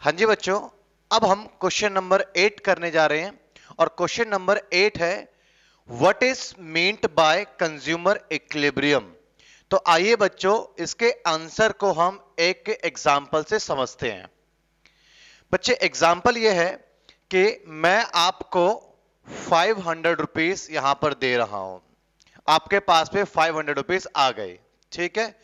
हाँ जी बच्चों अब हम क्वेश्चन नंबर एट करने जा रहे हैं और क्वेश्चन नंबर एट है what is meant by consumer equilibrium तो आइए बच्चों इसके आंसर को हम एक एग्जाम्पल से समझते हैं बच्चे एग्जाम्पल ये है कि मैं आपको फाइव हंड्रेड रुपीज यहां पर दे रहा हूं आपके पास पे फाइव हंड्रेड रुपीज आ गए ठीक है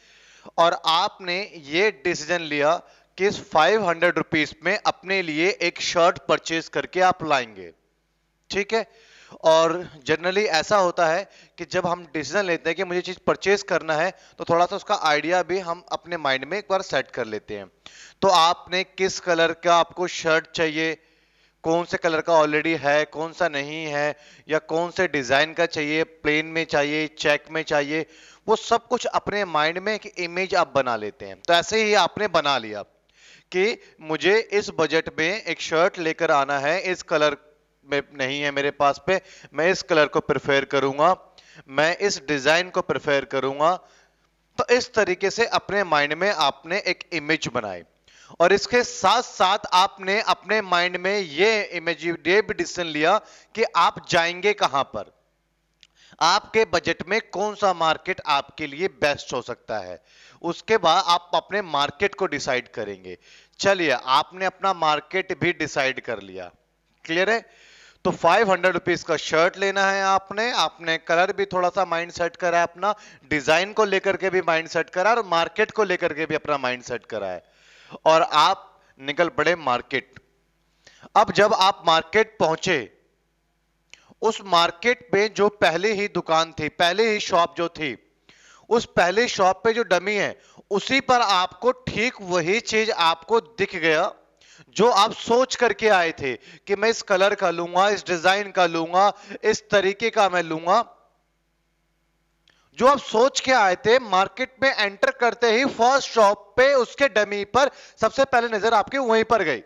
और आपने ये डिसीजन लिया कि इस फाइव हंड्रेड रुपीज में अपने लिए एक शर्ट परचेज करके आप लाएंगे ठीक है और जनरली ऐसा होता है कि जब हम डिसीजन लेते हैं कि मुझे चीज़ परचेज करना है तो थोड़ा सा उसका आइडिया भी हम अपने माइंड में एक बार सेट कर लेते हैं तो आपने किस कलर का आपको शर्ट चाहिए कौन से कलर का ऑलरेडी है कौन सा नहीं है या कौन से डिज़ाइन का चाहिए प्लेन में चाहिए चेक में चाहिए वो सब कुछ अपने माइंड में एक इमेज आप बना लेते हैं तो ऐसे ही आपने बना लिया कि मुझे इस बजट में एक शर्ट लेकर आना है इस कलर में नहीं है मेरे पास पे मैं इस कलर को प्रेफर करूंगा मैं इस डिजाइन को प्रेफर करूंगा तो इस तरीके से अपने माइंड में आपने एक इमेज बनाई और इसके साथ साथ आपने अपने माइंड में ये इमेज ये भी डिसीजन लिया कि आप जाएंगे कहां पर आपके बजट में कौन सा मार्केट आपके लिए बेस्ट हो सकता है उसके बाद आप अपने मार्केट को डिसाइड करेंगे चलिए आपने अपना मार्केट भी डिसाइड कर लिया क्लियर है तो फाइव हंड्रेड रुपीज का शर्ट लेना है आपने आपने कलर भी थोड़ा सा माइंड सेट करा है अपना डिजाइन को लेकर के भी माइंड सेट करा और मार्केट को लेकर के भी अपना माइंड सेट करा है और आप निकल पड़े मार्केट अब जब आप मार्केट पहुंचे उस मार्केट में जो पहले ही दुकान थी पहले ही शॉप जो थी उस पहले शॉप पे जो डमी है उसी पर आपको ठीक वही चीज आपको दिख गया जो आप सोच करके आए थे कि मैं इस कलर का लूंगा इस डिजाइन का लूंगा इस तरीके का मैं लूंगा जो आप सोच के आए थे मार्केट में एंटर करते ही फर्स्ट शॉप पे उसके डमी पर सबसे पहले नजर आपकी वहीं पर गई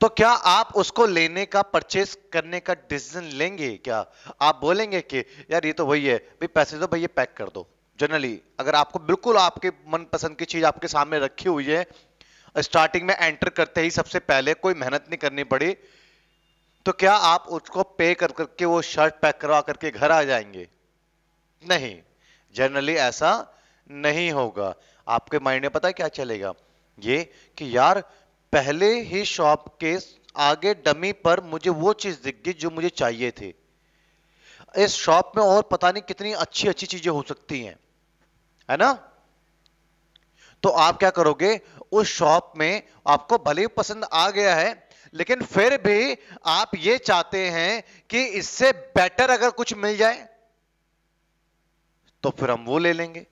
तो क्या आप उसको लेने का परचेस करने का डिसीजन लेंगे क्या आप बोलेंगे कि यार ये तो वही है भाई पैसे तो भाई ये पैक कर दो जनरली अगर आपको बिल्कुल आपके मनपसंद की चीज आपके सामने रखी हुई है स्टार्टिंग में एंटर करते ही सबसे पहले कोई मेहनत नहीं करनी पड़ी तो क्या आप उसको पे कर करके वो शर्ट पैक करवा करके घर आ जाएंगे नहीं जनरली ऐसा नहीं होगा आपके माइंड में पता क्या चलेगा ये कि यार पहले ही शॉप के आगे डमी पर मुझे वो चीज़ दिख गई जो मुझे चाहिए थी इस शॉप में और पता नहीं कितनी अच्छी अच्छी चीज़ें हो सकती हैं है ना तो आप क्या करोगे उस शॉप में आपको भले ही पसंद आ गया है लेकिन फिर भी आप ये चाहते हैं कि इससे बेटर अगर कुछ मिल जाए तो फिर हम वो ले लेंगे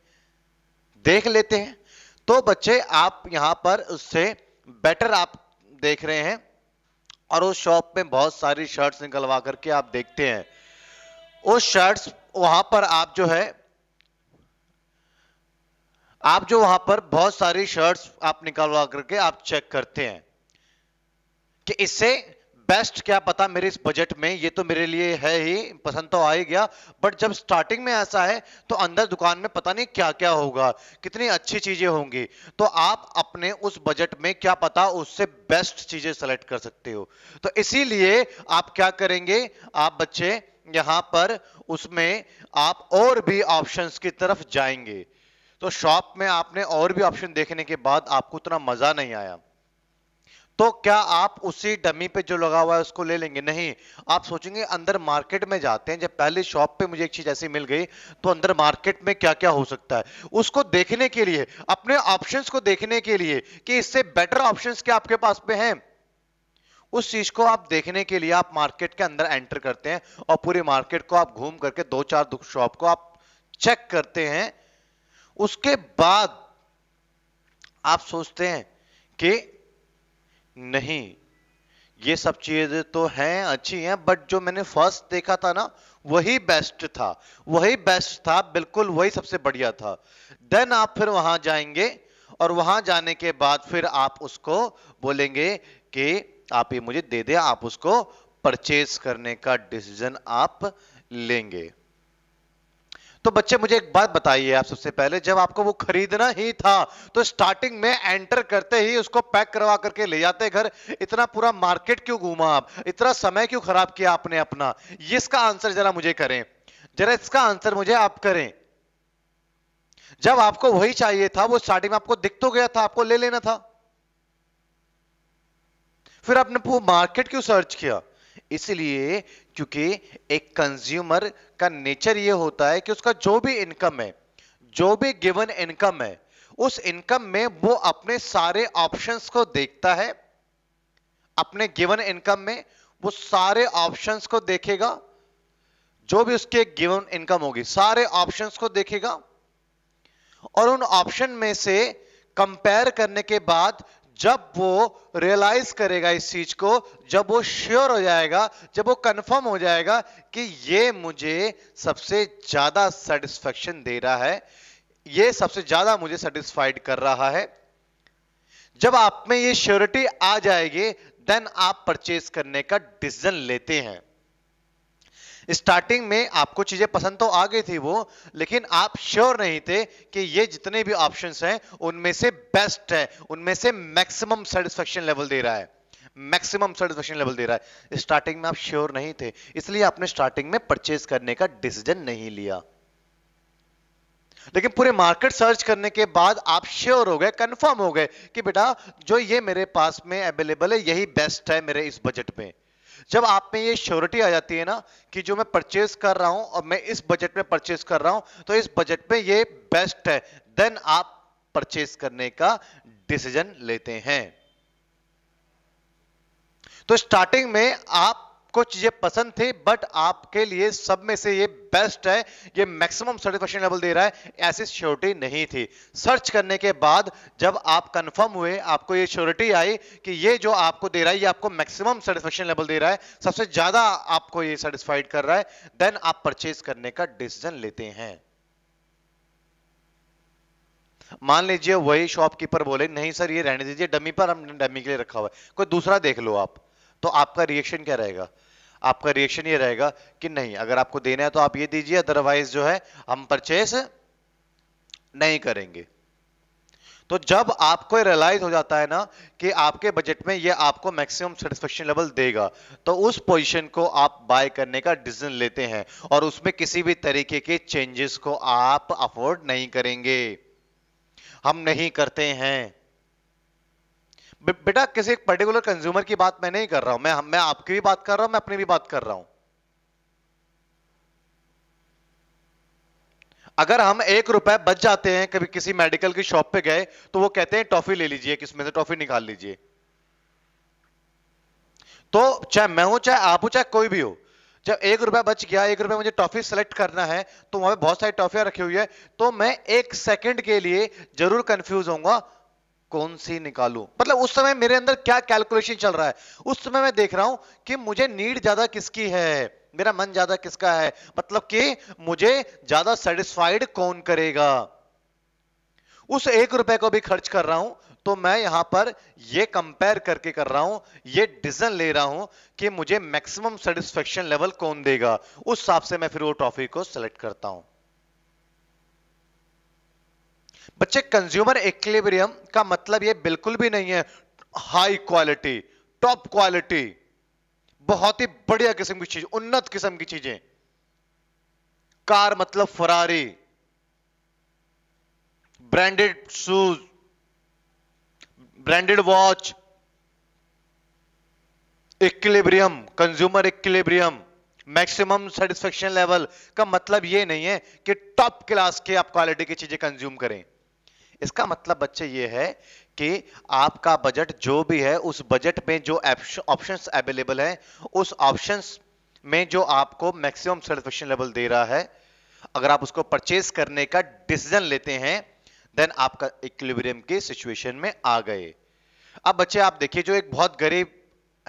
देख लेते हैं तो बच्चे आप यहां पर उससे बेटर आप देख रहे हैं और उस शॉप में बहुत सारी शर्ट्स निकलवा करके आप देखते हैं उस शर्ट्स वहां पर आप जो है आप जो वहां पर बहुत सारी शर्ट्स आप निकलवा करके आप चेक करते हैं कि इससे बेस्ट क्या पता मेरे इस बजट में ये तो मेरे लिए है ही पसंद तो आ ही गया बट जब स्टार्टिंग में ऐसा है तो अंदर दुकान में पता नहीं क्या क्या होगा कितनी अच्छी चीजें होंगी तो आप अपने उस बजट में क्या पता उससे बेस्ट चीजें सेलेक्ट कर सकते हो तो इसीलिए आप क्या करेंगे आप बच्चे यहां पर उसमें आप और भी ऑप्शंस की तरफ जाएंगे तो शॉप में आपने और भी ऑप्शन देखने के बाद आपको उतना मजा नहीं आया तो क्या आप उसी डमी पे जो लगा हुआ है उसको ले लेंगे नहीं आप सोचेंगे अंदर मार्केट में जाते हैं जब पहले शॉप पे मुझे एक चीज ऐसी मिल गई तो अंदर मार्केट में क्या क्या हो सकता है उसको देखने के लिए अपने ऑप्शंस को देखने के लिए कि इससे बेटर ऑप्शंस क्या आपके पास पे हैं उस चीज को आप देखने के लिए आप मार्केट के अंदर एंटर करते हैं और पूरे मार्केट को आप घूम करके दो चार शॉप को आप चेक करते हैं उसके बाद आप सोचते हैं कि नहीं ये सब चीजें तो हैं अच्छी हैं बट जो मैंने फर्स्ट देखा था ना वही बेस्ट था वही बेस्ट था बिल्कुल वही सबसे बढ़िया था देन आप फिर वहां जाएंगे और वहां जाने के बाद फिर आप उसको बोलेंगे कि आप ये मुझे दे दे आप उसको परचेज करने का डिसीजन आप लेंगे तो बच्चे मुझे एक बात बताइए आप सबसे पहले जब आपको वो खरीदना ही था तो स्टार्टिंग में एंटर करते ही उसको पैक करवा करके ले जाते घर इतना पूरा मार्केट क्यों घूमा आप इतना समय क्यों खराब किया आपने अपना ये इसका आंसर जरा मुझे करें जरा इसका आंसर मुझे आप करें जब आपको वही चाहिए था वो स्टार्टिंग में आपको दिख तो गया था आपको ले लेना था फिर आपने मार्केट क्यों सर्च किया इसलिए क्योंकि एक कंज्यूमर का नेचर ये होता है कि उसका जो भी इनकम है जो भी गिवन इनकम है उस इनकम में वो अपने सारे ऑप्शंस को देखता है अपने गिवन इनकम में वो सारे ऑप्शंस को देखेगा जो भी उसके गिवन इनकम होगी सारे ऑप्शंस को देखेगा और उन ऑप्शन में से कंपेयर करने के बाद जब वो रियलाइज करेगा इस चीज को जब वो श्योर हो जाएगा जब वो कंफर्म हो जाएगा कि ये मुझे सबसे ज्यादा सेटिस्फेक्शन दे रहा है ये सबसे ज्यादा मुझे सेटिस्फाइड कर रहा है जब आप में ये श्योरिटी आ जाएगी देन आप परचेज करने का डिसीजन लेते हैं स्टार्टिंग में आपको चीजें पसंद तो आ गई थी वो लेकिन आप श्योर नहीं थे कि ये जितने भी ऑप्शन हैं उनमें से बेस्ट है उनमें से मैक्सिमम सेटिस्फेक्शन लेवल दे रहा है मैक्सिमम सेटिस्फेक्शन लेवल दे रहा है स्टार्टिंग में आप श्योर नहीं थे इसलिए आपने स्टार्टिंग में परचेज करने का डिसीजन नहीं लिया लेकिन पूरे मार्केट सर्च करने के बाद आप श्योर हो गए कंफर्म हो गए कि बेटा जो ये मेरे पास में अवेलेबल है यही बेस्ट है मेरे इस बजट में जब आप में ये श्योरिटी आ जाती है ना कि जो मैं परचेज कर रहा हूं और मैं इस बजट में परचेज कर रहा हूं तो इस बजट में ये बेस्ट है देन आप परचेज करने का डिसीजन लेते हैं तो स्टार्टिंग में आप कुछ चीजें पसंद थी बट आपके लिए सब में से ये बेस्ट है ये मैक्सिमम सर्टिफिकेशन लेवल दे रहा है ऐसी श्योरिटी नहीं थी सर्च करने के बाद जब आप कंफर्म हुए आपको ये श्योरिटी आई कि ये जो आपको दे रहा है ये आपको मैक्सिमम सर्टिफिकेशन लेवल दे रहा है सबसे ज्यादा आपको ये सेटिस्फाइड कर रहा है देन आप परचेज करने का डिसीजन लेते हैं मान लीजिए वही शॉपकीपर बोले नहीं सर ये रहने दीजिए डमी पर हमने डमी के लिए रखा हुआ है कोई दूसरा देख लो आप तो आपका रिएक्शन क्या रहेगा आपका रिएक्शन ये रहेगा कि नहीं अगर आपको देना है तो आप ये दीजिए अदरवाइज जो है हम परचेस नहीं करेंगे तो जब आपको रियलाइज हो जाता है ना कि आपके बजट में ये आपको मैक्सिमम सेटिस्फेक्शन लेवल देगा तो उस पोजीशन को आप बाय करने का डिसीजन लेते हैं और उसमें किसी भी तरीके के चेंजेस को आप अफोर्ड नहीं करेंगे हम नहीं करते हैं बेटा किसी एक पर्टिकुलर कंज्यूमर की बात मैं नहीं कर रहा हूं मैं मैं आपकी भी बात कर रहा हूं मैं अपनी भी बात कर रहा हूं अगर हम एक रुपए बच जाते हैं कभी किसी मेडिकल की शॉप पे गए तो वो कहते हैं टॉफी ले लीजिए किसमें से टॉफी निकाल लीजिए तो चाहे मैं हूं चाहे आप हो चाहे कोई भी हो जब एक रुपया बच गया एक रुपया मुझे टॉफी सेलेक्ट करना है तो वहां पे बहुत सारी टॉफियां रखी हुई है तो मैं एक सेकंड के लिए जरूर कंफ्यूज होऊंगा कौन सी निकालू मतलब उस समय मेरे अंदर क्या कैलकुलेशन चल रहा है उस समय मैं देख रहा हूं कि मुझे नीड ज्यादा किसकी है मेरा मन ज्यादा किसका है मतलब कि मुझे ज्यादा सेटिस्फाइड कौन करेगा उस एक रुपए को भी खर्च कर रहा हूं तो मैं यहां पर यह कंपेयर करके कर रहा हूं यह डिसीजन ले रहा हूं कि मुझे मैक्सिमम सेटिस्फेक्शन लेवल कौन देगा उस हिसाब से मैं फिर वो ट्रॉफी को सिलेक्ट करता हूं बच्चे कंज्यूमर इक्विलिब्रियम का मतलब ये बिल्कुल भी नहीं है हाई क्वालिटी टॉप क्वालिटी बहुत ही बढ़िया किस्म की चीज उन्नत किस्म की चीजें कार मतलब Ferrari branded shoes branded watch equilibrium consumer equilibrium maximum satisfaction level का मतलब यह नहीं है कि टॉप क्लास के आप क्वालिटी की चीजें कंज्यूम करें इसका मतलब बच्चे ये है कि आपका बजट जो भी है उस बजट में जो ऑप्शंस अवेलेबल हैं उस ऑप्शंस में जो आपको मैक्सिमम सेटिस्फेक्शन लेवल दे रहा है अगर आप उसको परचेज करने का डिसीजन लेते हैं देन आपका इक्विलिब्रियम के सिचुएशन में आ गए अब बच्चे आप देखिए जो एक बहुत गरीब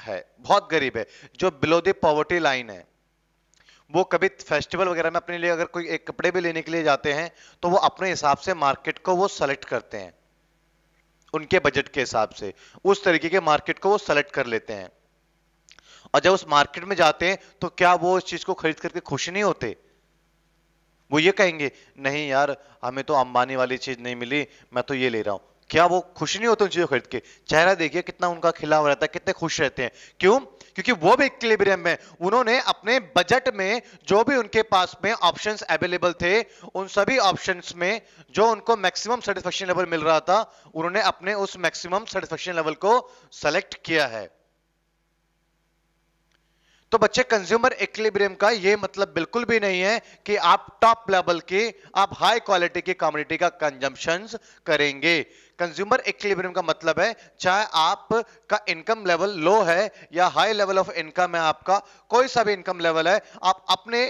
है बहुत गरीब है जो बिलो द पॉवर्टी लाइन है वो कभी फेस्टिवल वगैरह में अपने लिए अगर कोई एक कपड़े भी लेने के लिए जाते हैं तो वो अपने हिसाब से मार्केट को वो सेलेक्ट करते हैं उनके बजट के हिसाब से उस तरीके के मार्केट को वो सेलेक्ट कर लेते हैं और जब उस मार्केट में जाते हैं तो क्या वो इस चीज को खरीद करके खुश नहीं होते वो ये कहेंगे नहीं यार हमें तो अंबानी वाली चीज नहीं मिली मैं तो ये ले रहा हूं क्या वो खुश नहीं होते उन चीजों खरीद के चेहरा देखिए कितना उनका खिलाव रहता है कितने खुश रहते हैं क्यों क्योंकि वो भी इक्लेबरियम में उन्होंने अपने बजट में जो भी उनके पास में ऑप्शंस अवेलेबल थे उन सभी ऑप्शंस में जो उनको मैक्सिमम सेटिस्फेक्शन लेवल मिल रहा था उन्होंने अपने उस मैक्सिमम सेटिस्फेक्शन लेवल को सेलेक्ट किया है तो बच्चे कंज्यूमर इक्लिब्रियम का ये मतलब बिल्कुल भी नहीं है कि आप टॉप लेवल के आप हाई क्वालिटी की कम्युनिटी का कंजम्पशन करेंगे कंज्यूमर इक्लिब्रियम का मतलब है चाहे आप का इनकम लेवल लो है या हाई लेवल ऑफ इनकम है आपका कोई सा भी इनकम लेवल है आप अपने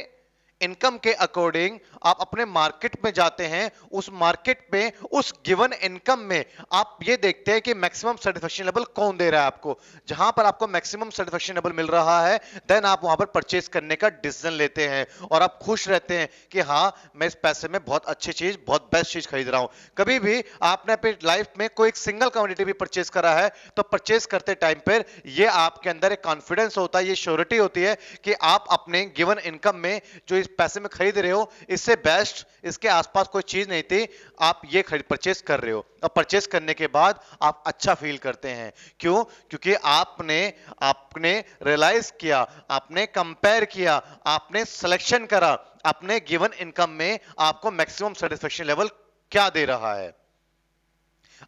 इनकम के अकॉर्डिंग आप अपने मार्केट में जाते हैं उस मार्केट में उस गिवन इनकम में आप ये देखते हैं कि मैक्सिमम सेटिस्फेक्शन लेवल कौन दे रहा है आपको जहां पर आपको मैक्सिमम सेटिस्फेक्शन लेवल मिल रहा है देन आप वहां पर परचेज करने का डिसीजन लेते हैं और आप खुश रहते हैं कि हाँ मैं इस पैसे में बहुत अच्छी चीज बहुत बेस्ट चीज खरीद रहा हूँ कभी भी आपने अपनी लाइफ में कोई एक सिंगल कम्युनिटी भी परचेज करा है तो परचेज करते टाइम पर यह आपके अंदर एक कॉन्फिडेंस होता है ये श्योरिटी होती है कि आप अपने गिवन इनकम में जो जिस पैसे में खरीद रहे हो इससे बेस्ट इसके आसपास कोई चीज़ नहीं थी आप ये खरीद परचेस कर रहे हो और परचेस करने के बाद आप अच्छा फील करते हैं क्यों क्योंकि आपने आपने रियलाइज किया आपने कंपेयर किया आपने सिलेक्शन करा अपने गिवन इनकम में आपको मैक्सिमम सेटिस्फेक्शन लेवल क्या दे रहा है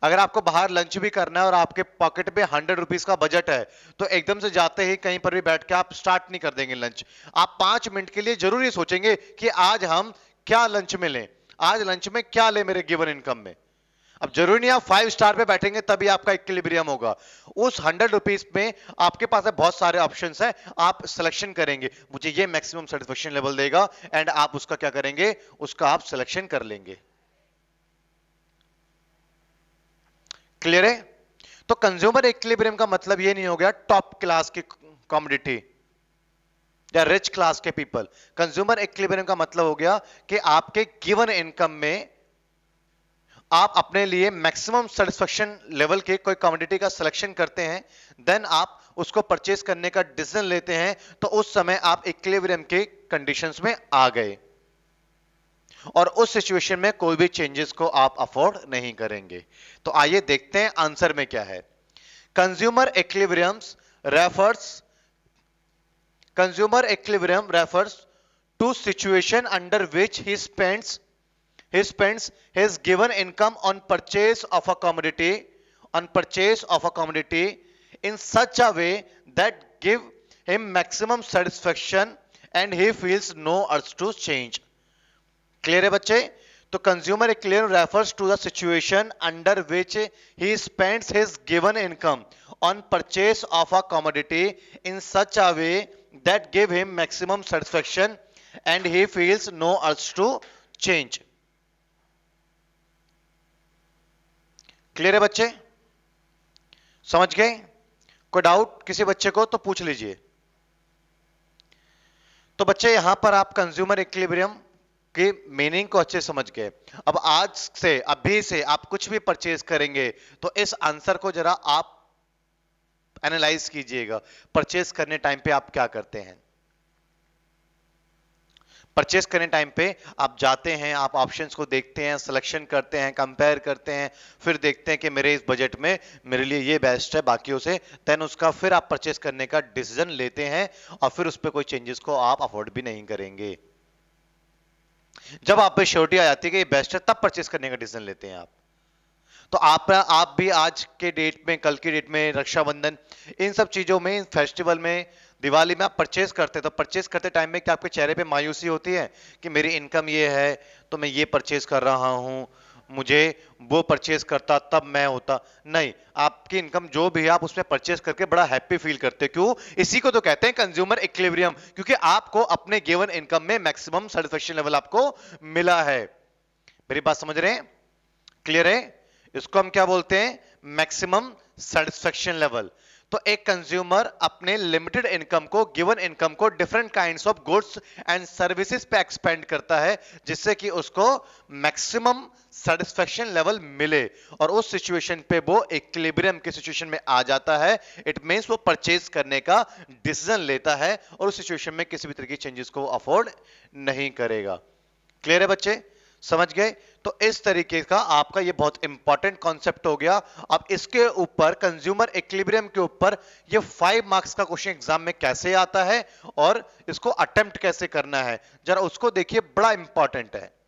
अगर आपको बाहर लंच भी करना है और आपके पॉकेट पे हंड्रेड रुपीज का बजट है तो एकदम से जाते ही कहीं पर भी बैठ के आप स्टार्ट नहीं कर देंगे लंच आप पांच मिनट के लिए जरूर ये सोचेंगे कि आज हम क्या लंच में लें आज लंच में क्या ले मेरे गिवन इनकम में अब जरूरी नहीं आप फाइव स्टार पे बैठेंगे तभी आपका इक्विलिब्रियम होगा उस हंड्रेड रुपीज में आपके पास है बहुत सारे ऑप्शन है आप सिलेक्शन करेंगे मुझे ये मैक्सिमम सेटिस्फेक्शन लेवल देगा एंड आप उसका क्या करेंगे उसका आप सिलेक्शन कर लेंगे क्लियर है तो कंज्यूमर इक्विलिब्रियम का मतलब ये नहीं हो गया टॉप क्लास की कॉमोडिटी या रिच क्लास के पीपल कंज्यूमर इक्विलिब्रियम का मतलब हो गया कि आपके गिवन इनकम में आप अपने लिए मैक्सिमम सेटिस्फेक्शन लेवल के कोई कॉमोडिटी का सिलेक्शन करते हैं देन आप उसको परचेज करने का डिसीजन लेते हैं तो उस समय आप इक्विलिब्रियम के कंडीशंस में आ गए और उस सिचुएशन में कोई भी चेंजेस को आप अफोर्ड नहीं करेंगे तो आइए देखते हैं आंसर में क्या है consumer equilibriums refers consumer equilibrium refers to situation under which he spends he spends his given income on purchase of a commodity on purchase of a commodity in such a way that give him maximum satisfaction and he feels no urge to change clear है बच्चे तो consumer clear refers to the situation under which he spends his given income on purchase of a commodity in such a way that give him maximum satisfaction and he feels no urge to change clear है बच्चे समझ गए कोई doubt किसी बच्चे को तो पूछ लीजिए तो बच्चे यहां पर आप कंज्यूमर इक्लिब्रियम कि मीनिंग को अच्छे समझ गए अब आज से अभी से आप कुछ भी परचेज करेंगे तो इस आंसर को जरा आप एनालाइज कीजिएगा परचेज करने टाइम पे आप क्या करते हैं परचेस करने टाइम पे आप जाते हैं आप ऑप्शंस को देखते हैं सिलेक्शन करते हैं कंपेयर करते हैं फिर देखते हैं कि मेरे इस बजट में मेरे लिए ये बेस्ट है बाकियों से देन उसका फिर आप परचेस करने का डिसीजन लेते हैं और फिर उस पर कोई चेंजेस को आप अफोर्ड भी नहीं करेंगे जब आप पे श्योरिटी आ जाती है कि ये बेस्ट है तब परचेस करने का डिसीजन लेते हैं आप तो आप आप भी आज के डेट में कल की डेट में रक्षाबंधन इन सब चीज़ों में फेस्टिवल में दिवाली में आप परचेस करते हैं तो परचेस करते टाइम में क्या आपके चेहरे पे मायूसी होती है कि मेरी इनकम ये है तो मैं ये परचेस कर रहा हूं मुझे वो परचेज करता तब मैं होता नहीं आपकी इनकम जो भी है आप उसमें परचेज करके बड़ा हैप्पी फील करते क्यों इसी को तो कहते हैं कंज्यूमर इक्लेवरियम क्योंकि आपको अपने गेवन इनकम में मैक्सिमम सेटिस्फेक्शन लेवल आपको मिला है मेरी बात समझ रहे हैं क्लियर है इसको हम क्या बोलते हैं मैक्सिमम सेटिस्फेक्शन लेवल तो एक कंज्यूमर अपने लिमिटेड इनकम को गिवन इनकम को different kind of goods and services पे एक्सपेंड करता है जिससे कि उसको मैक्सिमम सेटिस्फेक्शन लेवल मिले और उस सिचुएशन पे वो इक्विलिब्रियम के सिचुएशन में आ जाता है इट मीन्स वो परचेज करने का डिसीजन लेता है और उस सिचुएशन में किसी भी तरह की चेंजेस को अफोर्ड नहीं करेगा क्लियर है बच्चे समझ गए तो इस तरीके का आपका ये बहुत इंपॉर्टेंट कॉन्सेप्ट हो गया अब इसके ऊपर कंज्यूमर इक्लिब्रियम के ऊपर ये फाइव मार्क्स का क्वेश्चन एग्जाम में कैसे आता है और इसको अटेम्प्ट कैसे करना है जरा उसको देखिए बड़ा इंपॉर्टेंट है